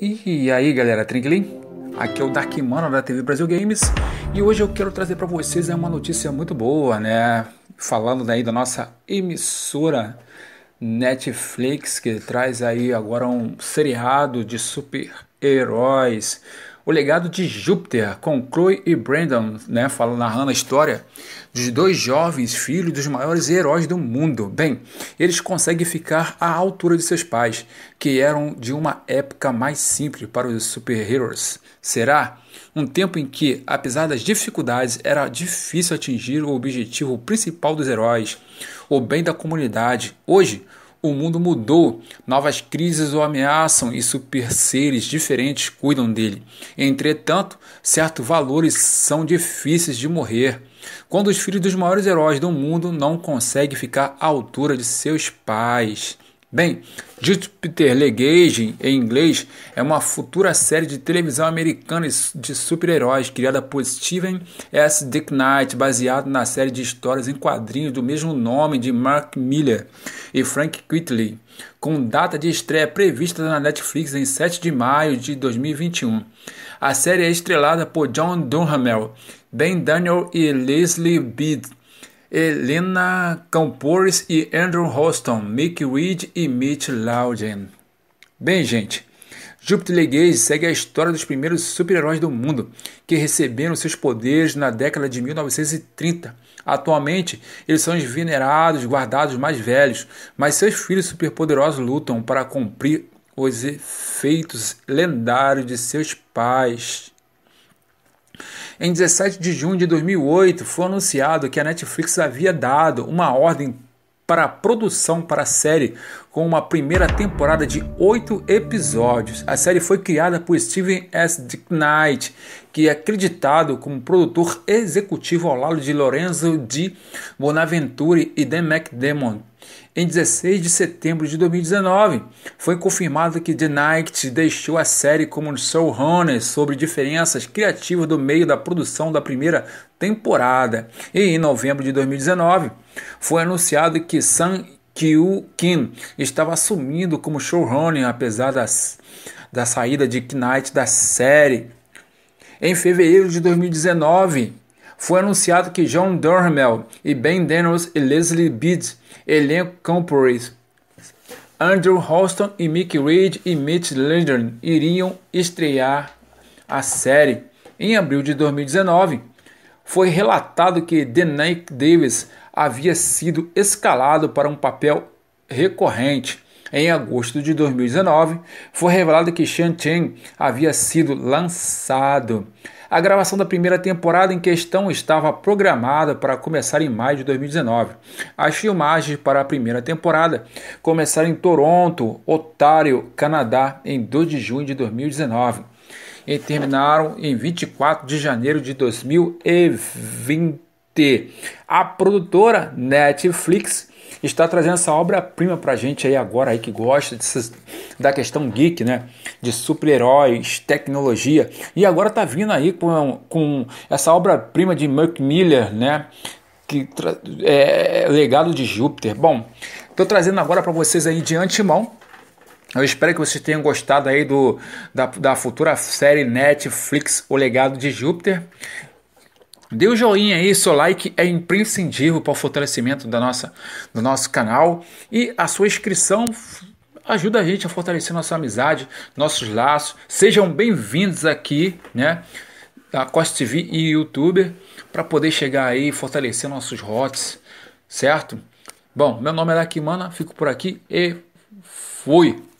E aí galera, Tringlin? Aqui é o Dark Mano da TV Brasil Games e hoje eu quero trazer para vocês uma notícia muito boa, né? Falando daí da nossa emissora Netflix, que traz aí agora um seriado de super-heróis. O legado de Júpiter, com Chloe e Brandon, né, falando, narrando a história dos dois jovens filhos dos maiores heróis do mundo. Bem, eles conseguem ficar à altura de seus pais, que eram de uma época mais simples para os super-heróis. Será? Um tempo em que, apesar das dificuldades, era difícil atingir o objetivo principal dos heróis o bem da comunidade. Hoje, o mundo mudou, novas crises o ameaçam e super seres diferentes cuidam dele. Entretanto, certos valores são difíceis de morrer. Quando os filhos dos maiores heróis do mundo não conseguem ficar à altura de seus pais, Bem, Jupiter Legacy, em inglês, é uma futura série de televisão americana de super-heróis criada por Steven S. Dick Knight, baseado na série de histórias em quadrinhos do mesmo nome de Mark Miller e Frank Quitely, com data de estreia prevista na Netflix em 7 de maio de 2021. A série é estrelada por John Dunhamel, Ben Daniel e Leslie Bibb Helena Campores e Andrew Houston, Mick Reed e Mitch Louden. Bem, gente, Júpiter League segue a história dos primeiros super-heróis do mundo, que receberam seus poderes na década de 1930. Atualmente, eles são os venerados, guardados mais velhos, mas seus filhos superpoderosos lutam para cumprir os efeitos lendários de seus pais. Em 17 de junho de 2008, foi anunciado que a Netflix havia dado uma ordem para a produção para a série com uma primeira temporada de oito episódios. A série foi criada por Steven S. Knight, que é acreditado como produtor executivo ao lado de Lorenzo di Bonaventure e Dan McDermott em 16 de setembro de 2019, foi confirmado que The Night deixou a série como Soul Honor sobre diferenças criativas do meio da produção da primeira temporada. E em novembro de 2019, foi anunciado que Sam Kyu Kim estava assumindo como showrunner apesar das, da saída de Knight da série. Em fevereiro de 2019, foi anunciado que John Dormel e Ben Daniels e Leslie Bead elencam por Andrew Houston e Mick Reed e Mitch Landon iriam estrear a série. Em abril de 2019, foi relatado que Denai Davis havia sido escalado para um papel recorrente. Em agosto de 2019, foi revelado que Shan Chen havia sido lançado. A gravação da primeira temporada em questão estava programada para começar em maio de 2019. As filmagens para a primeira temporada começaram em Toronto, Ontário, Canadá, em 2 de junho de 2019 e terminaram em 24 de janeiro de 2020. A produtora Netflix está trazendo essa obra-prima para a gente aí agora, aí que gosta da questão geek, né? De super-heróis, tecnologia. E agora tá vindo aí com, com essa obra-prima de Mark Miller, né? Que é, é legado de Júpiter. Bom, estou trazendo agora para vocês aí de antemão eu espero que vocês tenham gostado aí do, da, da futura série Netflix O Legado de Júpiter. Dê o um joinha aí, seu like é imprescindível para o fortalecimento da nossa, do nosso canal e a sua inscrição ajuda a gente a fortalecer nossa amizade, nossos laços. Sejam bem-vindos aqui, né? Da Costa TV e YouTube, para poder chegar aí e fortalecer nossos hots, certo? Bom, meu nome é Lakimana, fico por aqui e fui!